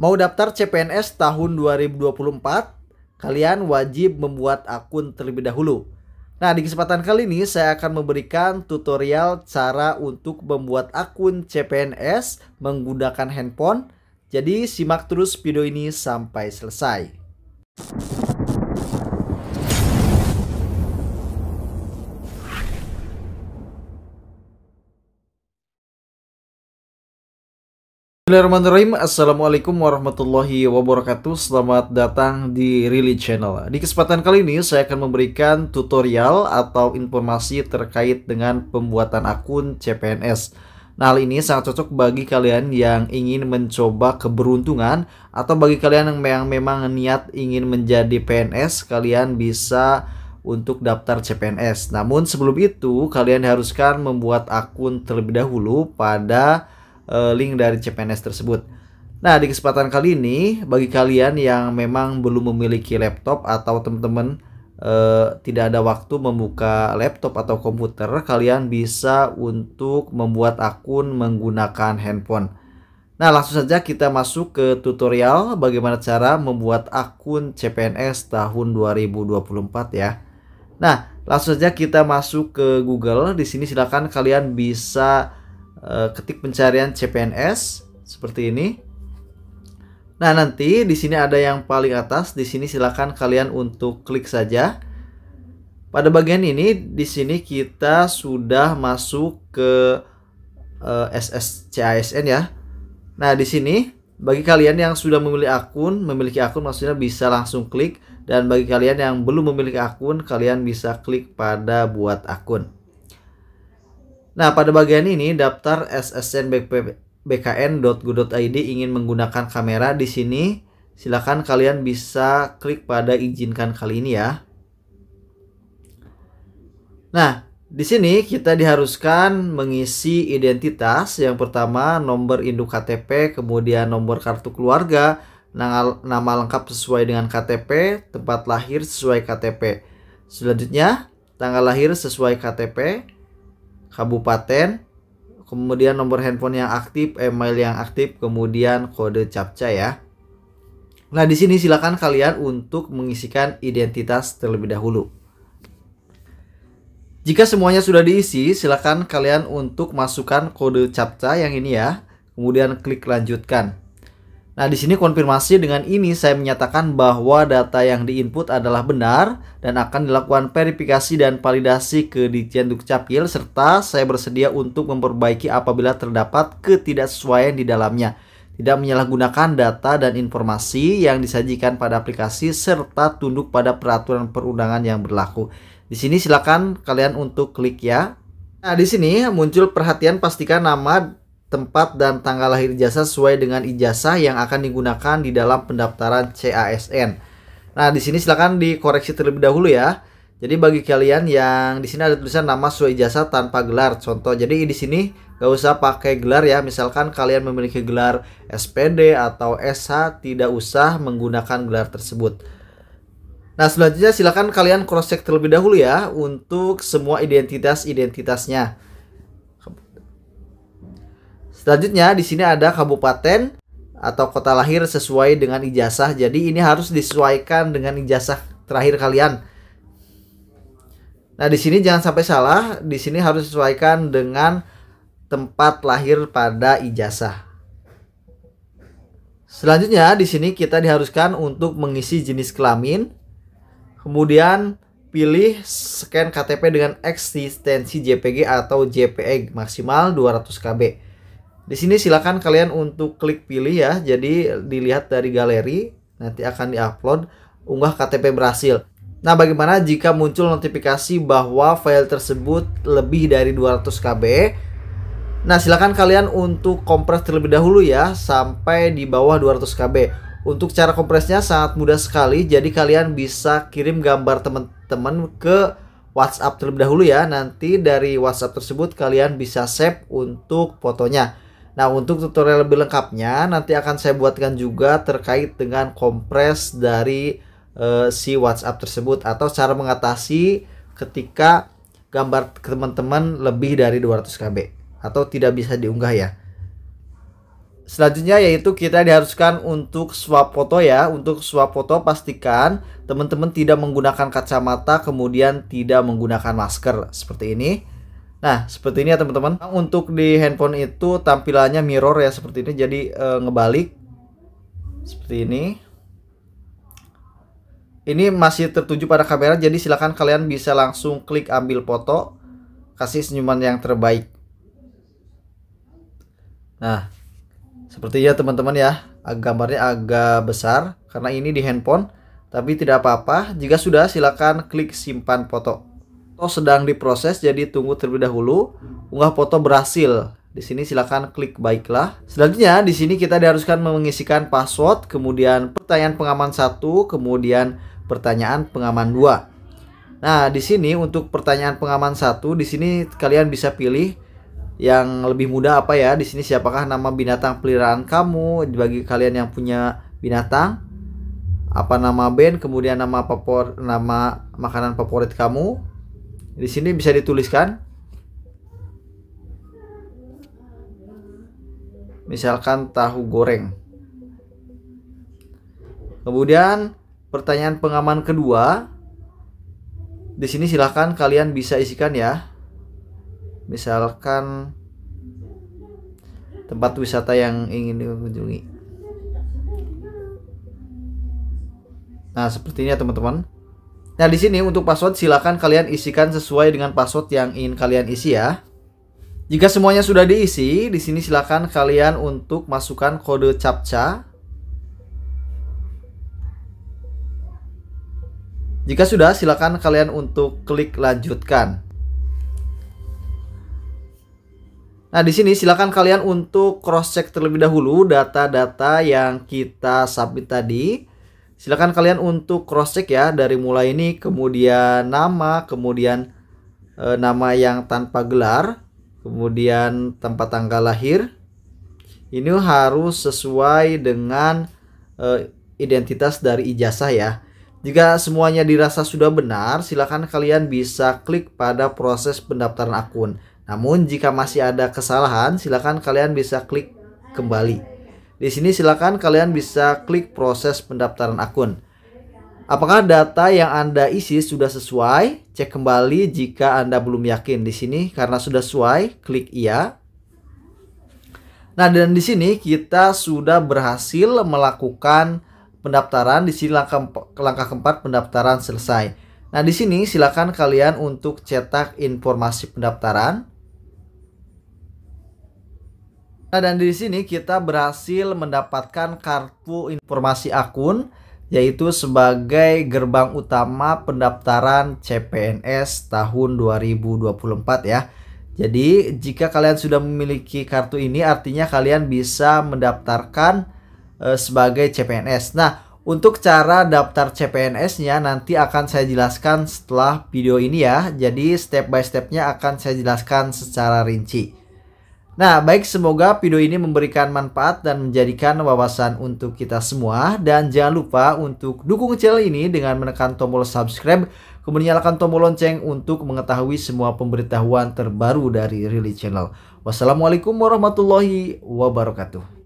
Mau daftar CPNS tahun 2024? Kalian wajib membuat akun terlebih dahulu. Nah, di kesempatan kali ini saya akan memberikan tutorial cara untuk membuat akun CPNS menggunakan handphone. Jadi, simak terus video ini sampai selesai. Bismillahirrahmanirrahim Assalamualaikum warahmatullahi wabarakatuh Selamat datang di Really Channel Di kesempatan kali ini saya akan memberikan tutorial atau informasi terkait dengan pembuatan akun CPNS Nah hal ini sangat cocok bagi kalian yang ingin mencoba keberuntungan Atau bagi kalian yang memang niat ingin menjadi PNS Kalian bisa untuk daftar CPNS Namun sebelum itu kalian haruskan membuat akun terlebih dahulu pada uh, link dari CPNS tersebut. Nah, di kesempatan kali ini bagi kalian yang memang belum memiliki laptop atau teman-teman uh, tidak ada waktu membuka laptop atau komputer, kalian bisa untuk membuat akun menggunakan handphone. Nah, langsung saja kita masuk ke tutorial bagaimana cara membuat akun CPNS tahun 2024 ya. Nah, langsung saja kita masuk ke Google. Di sini silakan kalian bisa Eh, ketik pencarian CPNS seperti ini. Nah, nanti di sini ada yang paling atas, di sini silakan kalian untuk klik saja. Pada bagian ini di sini kita sudah masuk ke uh, eh, SSCASN ya. Nah, di sini bagi kalian yang sudah memiliki akun, memiliki akun maksudnya bisa langsung klik dan bagi kalian yang belum memiliki akun, kalian bisa klik pada buat akun. Nah, pada bagian ini daftar ssn bkn.go.id ingin menggunakan kamera di sini. Silakan kalian bisa klik pada izinkan kali ini ya. Nah, di sini kita diharuskan mengisi identitas yang pertama nomor induk KTP, kemudian nomor kartu keluarga, nama lengkap sesuai dengan KTP, tempat lahir sesuai KTP. Selanjutnya, tanggal lahir sesuai KTP, kabupaten, kemudian nomor handphone yang aktif, email yang aktif, kemudian kode captcha ya. Nah, di sini silakan kalian untuk mengisikan identitas terlebih dahulu. Jika semuanya sudah diisi, silakan kalian untuk masukkan kode captcha yang ini ya. Kemudian klik lanjutkan. Nah, di sini konfirmasi dengan ini saya menyatakan bahwa data yang diinput adalah benar dan akan dilakukan verifikasi dan validasi ke Ditjen Dukcapil serta saya bersedia untuk memperbaiki apabila terdapat ketidaksesuaian di dalamnya. Tidak menyalahgunakan data dan informasi yang disajikan pada aplikasi serta tunduk pada peraturan perundangan yang berlaku. Di sini silakan kalian untuk klik ya. Nah, di sini muncul perhatian pastikan nama tempat dan tanggal lahir ijazah sesuai dengan ijazah yang akan digunakan di dalam pendaftaran CASN. Nah, di sini silakan dikoreksi terlebih dahulu ya. Jadi bagi kalian yang di sini ada tulisan nama sesuai ijazah tanpa gelar contoh. Jadi di sini gak usah pakai gelar ya. Misalkan kalian memiliki gelar SPD atau SH tidak usah menggunakan gelar tersebut. Nah, selanjutnya silakan kalian cross check terlebih dahulu ya untuk semua identitas-identitasnya. Selanjutnya di sini ada kabupaten atau kota lahir sesuai dengan ijazah. Jadi ini harus disesuaikan dengan ijazah terakhir kalian. Nah, di sini jangan sampai salah. Di sini harus disesuaikan dengan tempat lahir pada ijazah. Selanjutnya di sini kita diharuskan untuk mengisi jenis kelamin. Kemudian pilih scan KTP dengan eksistensi JPG atau JPEG maksimal 200 KB. Di sini silakan kalian untuk klik pilih ya. Jadi dilihat dari galeri nanti akan diupload unggah KTP berhasil. Nah, bagaimana jika muncul notifikasi bahwa file tersebut lebih dari 200 KB? Nah, silakan kalian untuk kompres terlebih dahulu ya sampai di bawah 200 KB. Untuk cara kompresnya sangat mudah sekali, jadi kalian bisa kirim gambar teman-teman ke WhatsApp terlebih dahulu ya. Nanti dari WhatsApp tersebut kalian bisa save untuk fotonya. Nah, untuk tutorial lebih lengkapnya nanti akan saya buatkan juga terkait dengan kompres dari uh, si WhatsApp tersebut atau cara mengatasi ketika gambar teman-teman lebih dari 200 KB atau tidak bisa diunggah ya. Selanjutnya yaitu kita diharuskan untuk swap foto ya. Untuk swap foto pastikan teman-teman tidak menggunakan kacamata kemudian tidak menggunakan masker seperti ini. Nah, seperti ini ya teman-teman. Untuk di handphone itu tampilannya mirror ya seperti ini. Jadi e, ngebalik seperti ini. Ini masih tertuju pada kamera jadi silahkan kalian bisa langsung klik ambil foto. Kasih senyuman yang terbaik. Nah, seperti ya teman-teman ya. Gambarnya agak besar karena ini di handphone. Tapi tidak apa-apa, jika sudah silahkan klik simpan foto foto sedang diproses jadi tunggu terlebih dahulu. Unggah foto berhasil. Di sini silakan klik baiklah. Selanjutnya di sini kita diharuskan mengisikan password, kemudian pertanyaan pengaman satu, kemudian pertanyaan pengaman 2. Nah, di sini untuk pertanyaan pengaman satu, di sini kalian bisa pilih yang lebih mudah apa ya? Di sini siapakah nama binatang peliharaan kamu bagi kalian yang punya binatang? Apa nama band, kemudian nama favorit, nama makanan favorit kamu, di sini bisa dituliskan. Misalkan tahu goreng. Kemudian pertanyaan pengaman kedua. Di sini silahkan kalian bisa isikan ya. Misalkan tempat wisata yang ingin dikunjungi. Nah, sepertinya teman-teman. Nah, di sini untuk password silakan kalian isikan sesuai dengan password yang ingin kalian isi ya. Jika semuanya sudah diisi, di sini silakan kalian untuk masukkan kode CAPTCHA. Jika sudah, silakan kalian untuk klik lanjutkan. Nah, di sini silakan kalian untuk cross check terlebih dahulu data-data yang kita submit tadi Silakan kalian untuk cross check ya dari mulai ini kemudian nama, kemudian e, nama yang tanpa gelar, kemudian tempat tanggal lahir. Ini harus sesuai dengan e, identitas dari ijazah ya. Jika semuanya dirasa sudah benar, silakan kalian bisa klik pada proses pendaftaran akun. Namun jika masih ada kesalahan, silakan kalian bisa klik kembali. Di sini silakan kalian bisa klik proses pendaftaran akun. Apakah data yang Anda isi sudah sesuai? Cek kembali jika Anda belum yakin. Di sini karena sudah sesuai, klik iya. Nah, dan di sini kita sudah berhasil melakukan pendaftaran. Di sini langkah langkah keempat pendaftaran selesai. Nah, di sini silakan kalian untuk cetak informasi pendaftaran. Nah, dan di sini kita berhasil mendapatkan kartu informasi akun yaitu sebagai gerbang utama pendaftaran CPNS tahun 2024 ya. Jadi, jika kalian sudah memiliki kartu ini artinya kalian bisa mendaftarkan e, sebagai CPNS. Nah, untuk cara daftar CPNS-nya nanti akan saya jelaskan setelah video ini ya. Jadi, step by step-nya akan saya jelaskan secara rinci. Nah, baik semoga video ini memberikan manfaat dan menjadikan wawasan untuk kita semua dan jangan lupa untuk dukung channel ini dengan menekan tombol subscribe kemudian nyalakan tombol lonceng untuk mengetahui semua pemberitahuan terbaru dari Rilly Channel. Wassalamualaikum warahmatullahi wabarakatuh.